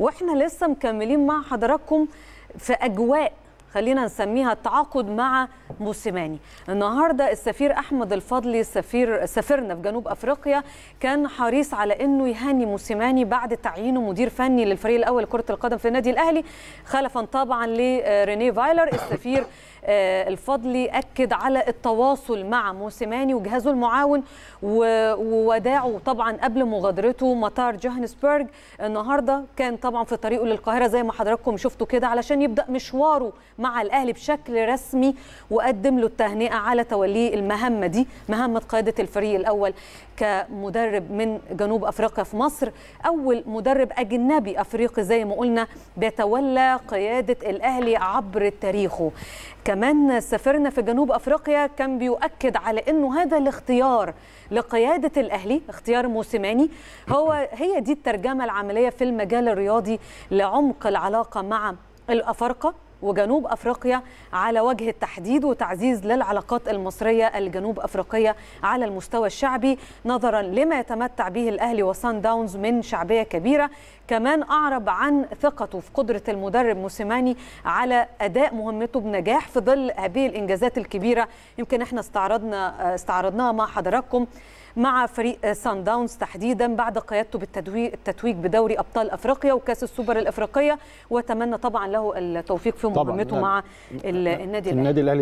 واحنا لسه مكملين مع حضراتكم في اجواء خلينا نسميها التعاقد مع موسيماني النهارده السفير احمد الفضلي سفير سفيرنا في جنوب افريقيا كان حريص على انه يهني موسيماني بعد تعيينه مدير فني للفريق الاول لكره القدم في النادي الاهلي خلفا طبعا لرينيه فايلر السفير آه، الفضلي أكد على التواصل مع موسيماني وجهازه المعاون ووداعه طبعا قبل مغادرته مطار جوهانسبرج النهارده كان طبعا في طريقه للقاهرة زي ما حضراتكم شفتوا كده علشان يبدأ مشواره مع الأهلي بشكل رسمي وقدم له التهنئة على توليه المهمة دي مهمة قيادة الفريق الأول كمدرب من جنوب أفريقيا في مصر أول مدرب أجنبي أفريقي زي ما قلنا بيتولى قيادة الأهلي عبر تاريخه كمان سافرنا في جنوب افريقيا كان بيؤكد على انه هذا الاختيار لقياده الاهلي اختيار موسيماني هو هي دي الترجمه العمليه في المجال الرياضي لعمق العلاقه مع الافارقه وجنوب افريقيا على وجه التحديد وتعزيز للعلاقات المصريه الجنوب افريقيه على المستوى الشعبي نظرا لما يتمتع به الاهلي وسان داونز من شعبيه كبيره كمان اعرب عن ثقته في قدره المدرب موسيماني على اداء مهمته بنجاح في ظل هذه الانجازات الكبيره يمكن احنا استعرضنا استعرضناها مع حضراتكم مع فريق سان داونز تحديدا بعد قيادته بالتتويج بدوري ابطال افريقيا وكاس السوبر الافريقيه واتمنى طبعا له التوفيق في مهمته نعم. مع النادي الاهلي